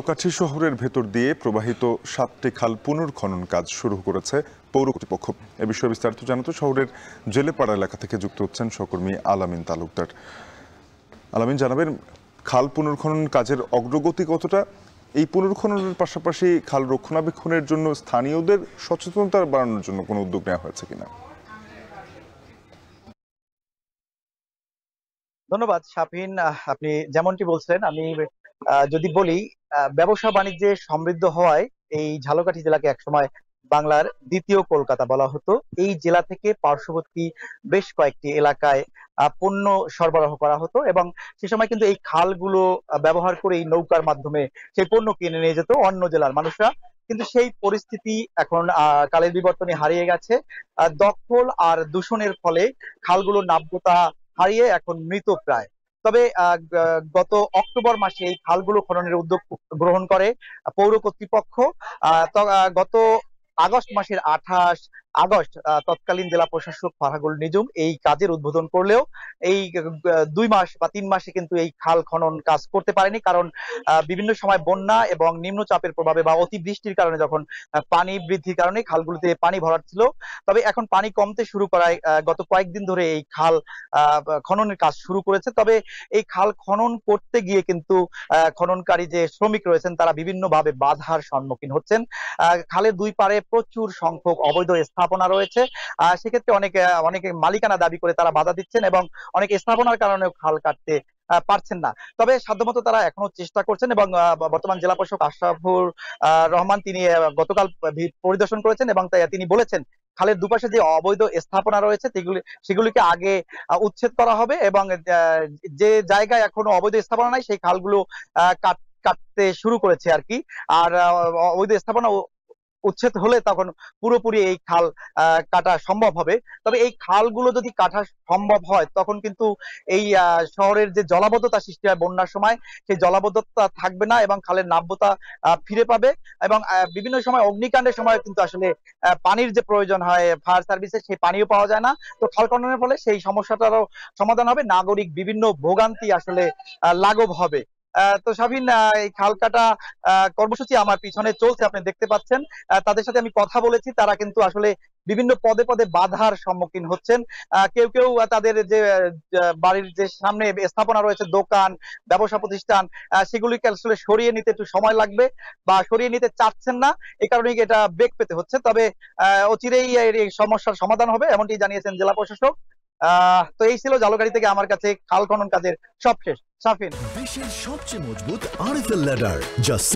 সাঁতরাগাছি শহরের ভেতর দিয়ে প্রবাহিত সাতটি খাল পুনর্খনন কাজ শুরু করেছে পৌর কর্তৃপক্ষ এ বিষয়ে বিস্তারিত জানাত শহরের জেলেপাড়া এলাকা থেকে যুক্ত হচ্ছেন সহকর্মী আলামিন তালুকদার আলামিন জানাবেন খাল পুনর্খনন কাজের অগ্রগতি কতটা এই পুনর্খননের পাশাপাশি খাল রক্ষণাবেক্ষণের জন্য স্থানীয়দের সচেতনতা বাড়ানোর জন্য কোনো উদ্যোগ নেওয়া হয়েছে কিনা ধন্যবাদ শাফিন আপনি যেমনটি বলছেন আমি যদি বলি ব্যবসা বাণিজ্যে সমৃদ্ধ হওয়ায় এই ঝালকাঠি জেলাকে একসময় বাংলার দ্বিতীয় কলকাতা বলা হতো এই জেলা থেকে পার্শ্ববর্তী বেশ কয়েকটি এলাকায় পণ্য সরবরাহ করা হতো এবং সে সময় কিন্তু এই খালগুলো ব্যবহার করে এই নৌকার মাধ্যমে সেই পণ্য কিনে নিয়ে যেত অন্য জেলার মানুষরা কিন্তু সেই পরিস্থিতি এখন কালের বিবর্তনে হারিয়ে গেছে দখল আর দূষণের ফলে খালগুলোর নাব্যতা হারিয়ে এখন মৃত প্রায় তবে গত অক্টোবর মাসে এই খালগুলো খননের উদ্যোগ গ্রহণ করে পৌর কর্তৃপক্ষ গত আগস্ট মাসের আঠাশ আগস্ট তৎকালীন জেলা প্রশাসক ফারাগুল নিজুম এই কাজের উদ্বোধন করলেও এই দুই মাস বা তিন মাসে কিন্তু এই খাল খনন কাজ করতে পারেনি কারণ বিভিন্ন সময় বন্যা এবং নিম্নচাপের প্রভাবে বা অতিবৃষ্টির কারণে যখন পানি বৃদ্ধির কারণে খালগুলোতে পানি ভরাট ছিল তবে এখন পানি কমতে শুরু করায় গত কয়েকদিন ধরে এই খাল খননের কাজ শুরু করেছে তবে এই খাল খনন করতে গিয়ে কিন্তু খননকারী যে শ্রমিক রয়েছেন তারা বিভিন্নভাবে বাধার সম্মুখীন হচ্ছেন খালের দুই পারে প্রচুর সংখ্যক অবৈধ স্থাপনা রয়েছে সেক্ষেত্রে অনেক অনেক মালিকানা দাবি করে তারা বাধা দিচ্ছেন এবং অনেক স্থাপনার কারণে খাল কাটতে পারছেন না তবে সাধ্যমত তারা এখনো চেষ্টা করছেন এবং বর্তমান জেলা প্রশাসক আশরাফুর রহমান তিনি গতকাল পরিদর্শন করেছেন এবং তিনি বলেছেন খালের দুপাশে যে অবৈধ স্থাপনা রয়েছে সেগুলিকে আগে উচ্ছেদ করা হবে এবং যে জায়গায় এখনো অবৈধ স্থাপনা নাই সেই খালগুলো কাটতে শুরু করেছে আর কি আর অবৈধ স্থাপনা উচ্ছেদ হলে তখন পুরোপুরি এই খাল কাটা সম্ভব হবে তবে এই খালগুলো যদি কাটা সম্ভব হয় তখন কিন্তু এই শহরের যে জলাবদ্ধতা সৃষ্টি হয় বন্যার সময় সেই জলাবদ্ধতা থাকবে না এবং খালের নাব্যতা ফিরে পাবে এবং বিভিন্ন সময় অগ্নিকাণ্ডের সময় কিন্তু আসলে পানির যে প্রয়োজন হয় ফায়ার সার্ভিসে সেই পানিও পাওয়া যায় না তো খাল খননের ফলে সেই সমস্যাটারও সমাধান হবে নাগরিক বিভিন্ন ভোগান্তি আসলে লাঘব হবে তো সাবিন এই খাল কাটা কর্মসূচি আমার পিছনে চলছে আপনি দেখতে পাচ্ছেন তাদের সাথে আমি কথা বলেছি তারা কিন্তু আসলে বিভিন্ন পদে পদে বাধার সম্মুখীন হচ্ছেন কেউ কেউ তাদের যে বাড়ির যে সামনে স্থাপনা রয়েছে দোকান ব্যবসা প্রতিষ্ঠান সেগুলিকে আসলে সরিয়ে নিতে একটু সময় লাগবে বা সরিয়ে নিতে চাচ্ছেন না এ কারণে এটা বেগ পেতে হচ্ছে তবে অচিরেই এই সমস্যার সমাধান হবে এমনটি জানিয়েছেন জেলা প্রশাসক তো এই ছিল জালুকারি থেকে আমার কাছে খাল খনন কাজের সবশেষ সাফিন বিশ্বের সবচেয়ে মজবুত আরএফএল ল্যাডার জাস্ট